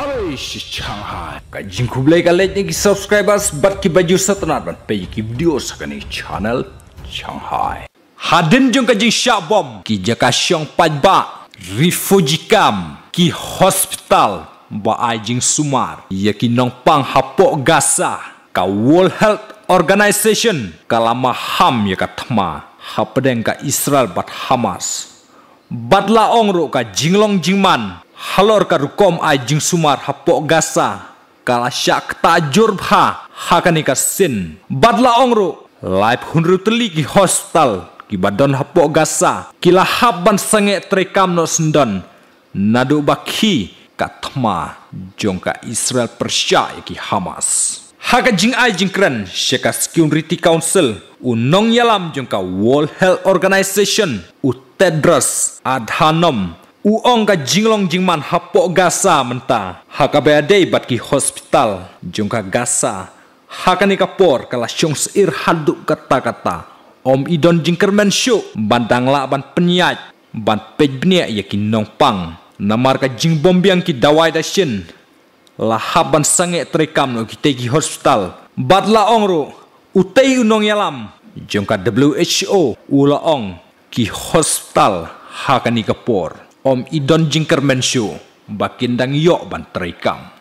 अरे छान कजिन खुबले का लेने की सब्सक्राइबर्स बट की बजू Shanghai Hadin jong kajing syak ki jaka syong pajba refugee ki hospital ba ajing sumar Yaki nong pang hapok gasa ka World Health Organization kalama ham ya ka thma hapadeng ka Israel bat Hamas badla ongro ka jinglong jingman halor karukom ajing sumar hapok gasa kala syak tajurba hakanika sin badla ongro live hunru ki hostal ki badon hapok gasa kila haban sange trekam no sendon nadu bakhi katma jongka Israel persya e ki Hamas Haka jing ai jing kren syeka Security Council Unong Yalam jongka World Health Organization utedras Adhanom Uong ka jinglong jingman hapok gasa menta. Haka adei bat ki hospital. Jungka gasa. Hakani kapor kala syong seir haduk kata-kata. Om idon jingkermen syuk. Bandang ban penyaj. Ban pej benia yakin nong pang. Namar ka jing bombiang ki dawai da Lahab ban sange terekam no ki hospital. Bat la ru. Utei unong yalam. Jungka WHO ula ong ki hospital hakani kapor om idon jingker mensyo bakindang yok ban